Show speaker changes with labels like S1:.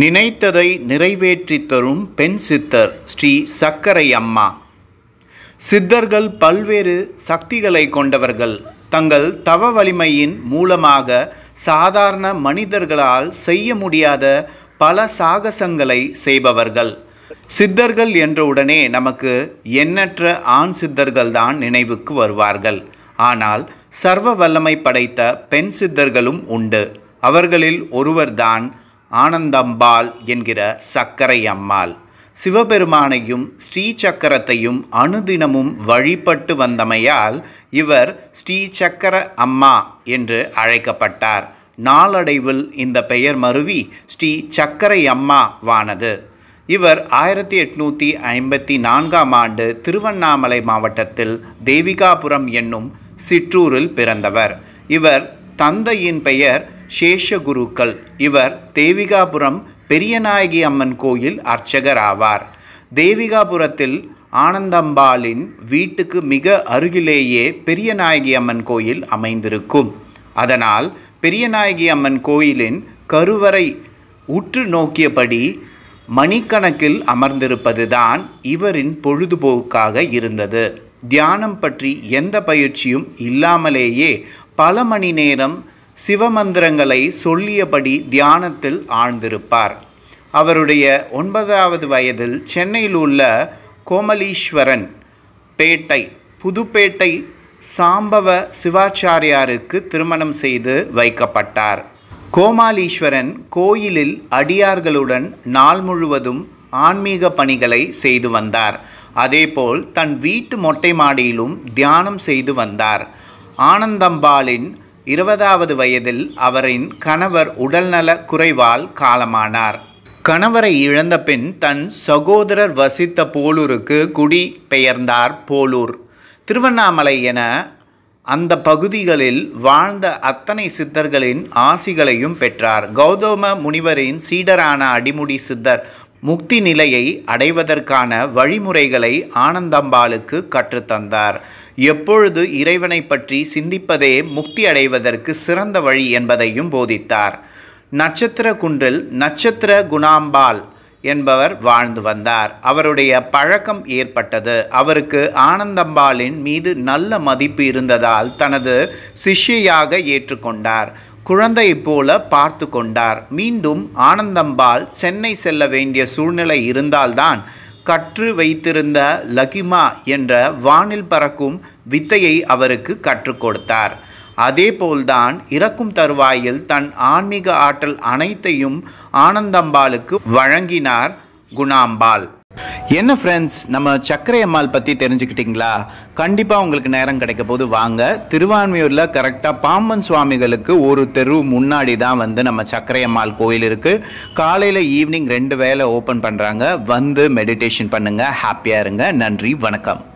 S1: நினைத்ததை நிறைவேற்றி தரும் பெண் சித்தர் ஸ்ரீ சக்கரை அம்மா சித்தர்கள் பல்வேறு சக்திகளை கொண்டவர்கள் தங்கள் தவ வலிமையின் மூலமாக சாதாரண மனிதர்களால் செய்ய முடியாத பல சாகசங்களை செய்பவர்கள் சித்தர்கள் என்றவுடனே நமக்கு எண்ணற்ற ஆண் சித்தர்கள் தான் நினைவுக்கு வருவார்கள் ஆனால் சர்வ வல்லமை படைத்த பெண் சித்தர்களும் உண்டு அவர்களில் ஒருவர்தான் ஆனந்தம்பாள் என்கிற சக்கரை அம்மாள் சிவபெருமானையும் ஸ்ரீ சக்கரத்தையும் அணுதினமும் வழிபட்டு வந்தமையால் இவர் ஸ்ரீ சக்கர அம்மா என்று அழைக்கப்பட்டார் நாளடைவில் இந்த பெயர் மருவி ஸ்ரீ சக்கரை அம்மா வானது இவர் ஆயிரத்தி எட்நூற்றி ஐம்பத்தி நான்காம் ஆண்டு திருவண்ணாமலை மாவட்டத்தில் தேவிகாபுரம் என்னும் சிற்றூரில் பிறந்தவர் இவர் தந்தையின் பெயர் சேஷகுருக்கள் இவர் தேவிகாபுரம் பெரியநாயகி அம்மன் கோயில் அர்ச்சகர் ஆவார் தேவிகாபுரத்தில் ஆனந்தம்பாளின் வீட்டுக்கு மிக அருகிலேயே பெரியநாயகி அம்மன் கோயில் அமைந்திருக்கும் அதனால் பெரியநாயகி அம்மன் கோயிலின் கருவறை உற்று நோக்கியபடி மணிக்கணக்கில் அமர்ந்திருப்பதுதான் இவரின் பொழுதுபோக்காக இருந்தது தியானம் பற்றி எந்த பயிற்சியும் இல்லாமலேயே பல மணி நேரம் சிவமந்திரங்களை சொல்லியபடி தியானத்தில் ஆழ்ந்திருப்பார் அவருடைய ஒன்பதாவது வயதில் சென்னையில் உள்ள கோமலீஸ்வரன் பேட்டை புதுப்பேட்டை சாம்பவ சிவாச்சாரியாருக்கு திருமணம் செய்து வைக்கப்பட்டார் கோமாலீஸ்வரன் கோயிலில் அடியார்களுடன் நாள் முழுவதும் ஆன்மீக பணிகளை செய்து வந்தார் அதேபோல் தன் வீட்டு மொட்டை மாடியிலும் தியானம் செய்து வந்தார் ஆனந்தம்பாளின் இருபதாவது வயதில் அவரின் கணவர் உடல்நல குறைவால் காலமானார் கணவரை இழந்த பின் தன் சகோதரர் வசித்த போலூருக்கு குடி பெயர்ந்தார் போலூர் திருவண்ணாமலை என அந்த பகுதிகளில் வாழ்ந்த அத்தனை சித்தர்களின் ஆசிகளையும் பெற்றார் கௌதம முனிவரின் சீடரான அடிமுடி சித்தர் முக்தி நிலையை அடைவதற்கான வழிமுறைகளை ஆனந்தம்பாளுக்கு கற்றுத்தந்தார் எப்பொழுது இறைவனை பற்றி சிந்திப்பதே முக்தி அடைவதற்கு சிறந்த வழி என்பதையும் போதித்தார் நட்சத்திர குன்றில் நட்சத்திர குணாம்பாள் என்பவர் வாழ்ந்து வந்தார் அவருடைய பழக்கம் ஏற்பட்டது அவருக்கு ஆனந்தம்பாளின் மீது நல்ல மதிப்பு இருந்ததால் தனது சிஷ்யாக ஏற்றுக்கொண்டார் குழந்தையைப் போல பார்த்து கொண்டார் மீண்டும் ஆனந்தம்பாள் சென்னை செல்ல வேண்டிய சூழ்நிலை இருந்தால்தான் கற்று வைத்திருந்த லகிமா என்ற வானில் பறக்கும் வித்தையை அவருக்கு கற்றுக் கொடுத்தார் அதேபோல்தான் இறக்கும் தருவாயில் தன் ஆன்மீக ஆற்றல் அனைத்தையும் ஆனந்தம்பாளுக்கு வழங்கினார் குணாம்பாள் என்ன ஃப்ரெண்ட்ஸ் நம்ம சக்கரை அம்மாள் பற்றி தெரிஞ்சுக்கிட்டிங்களா கண்டிப்பாக உங்களுக்கு நேரம் கிடைக்க போது வாங்க திருவான்மையூரில் கரெக்டாக பாம்பன் சுவாமிகளுக்கு ஒரு தெரு முன்னாடி தான் வந்து நம்ம சக்கரை அம்மாள் கோயில் இருக்குது காலையில் ஈவினிங் ரெண்டு வேலை ஓப்பன் பண்ணுறாங்க வந்து மெடிடேஷன் பண்ணுங்கள் ஹாப்பியாக இருங்க நன்றி வணக்கம்